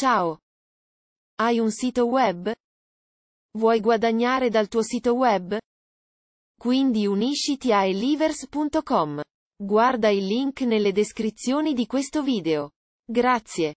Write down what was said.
Ciao! Hai un sito web? Vuoi guadagnare dal tuo sito web? Quindi unisciti a elivers.com. Guarda il link nelle descrizioni di questo video. Grazie.